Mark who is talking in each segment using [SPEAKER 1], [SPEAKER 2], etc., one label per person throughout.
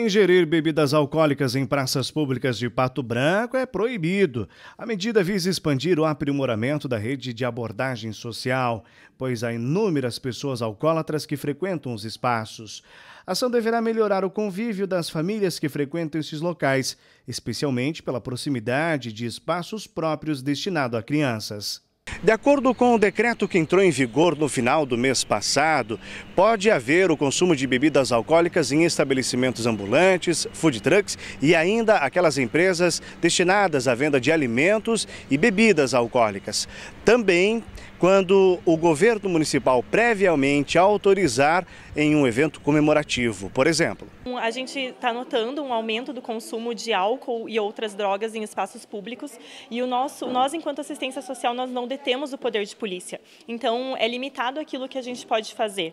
[SPEAKER 1] Ingerir bebidas alcoólicas em praças públicas de Pato Branco é proibido. A medida visa expandir o aprimoramento da rede de abordagem social, pois há inúmeras pessoas alcoólatras que frequentam os espaços. A ação deverá melhorar o convívio das famílias que frequentam esses locais, especialmente pela proximidade de espaços próprios destinados a crianças. De acordo com o decreto que entrou em vigor no final do mês passado, pode haver o consumo de bebidas alcoólicas em estabelecimentos ambulantes, food trucks e ainda aquelas empresas destinadas à venda de alimentos e bebidas alcoólicas. Também quando o governo municipal previamente autorizar em um evento comemorativo, por exemplo.
[SPEAKER 2] Então, a gente está notando um aumento do consumo de álcool e outras drogas em espaços públicos e o nosso, nós enquanto assistência social nós não detemos temos o poder de polícia. Então, é limitado aquilo que a gente pode fazer.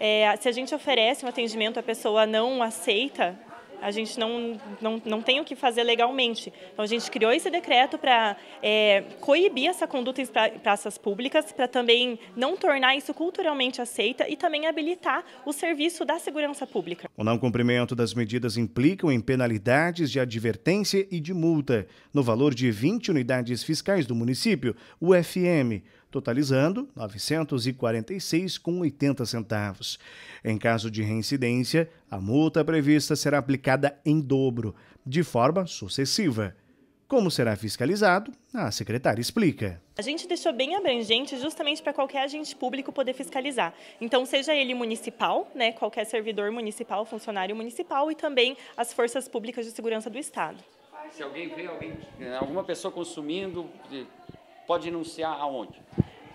[SPEAKER 2] É, se a gente oferece um atendimento, a pessoa não aceita, a gente não, não, não tem o que fazer legalmente. Então a gente criou esse decreto para é, coibir essa conduta em praças públicas, para também não tornar isso culturalmente aceita e também habilitar o serviço da segurança pública.
[SPEAKER 1] O não cumprimento das medidas implicam em penalidades de advertência e de multa, no valor de 20 unidades fiscais do município, o FM totalizando R$ 946,80. Em caso de reincidência, a multa prevista será aplicada em dobro, de forma sucessiva. Como será fiscalizado? A secretária explica.
[SPEAKER 2] A gente deixou bem abrangente justamente para qualquer agente público poder fiscalizar. Então, seja ele municipal, né, qualquer servidor municipal, funcionário municipal e também as forças públicas de segurança do Estado. Se alguém vê alguém, alguma pessoa consumindo, Pode denunciar aonde?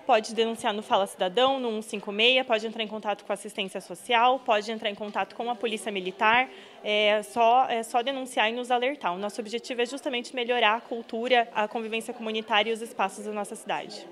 [SPEAKER 2] Pode denunciar no Fala Cidadão, no 156, pode entrar em contato com a assistência social, pode entrar em contato com a polícia militar. É só, é só denunciar e nos alertar. O nosso objetivo é justamente melhorar a cultura, a convivência comunitária e os espaços da nossa cidade.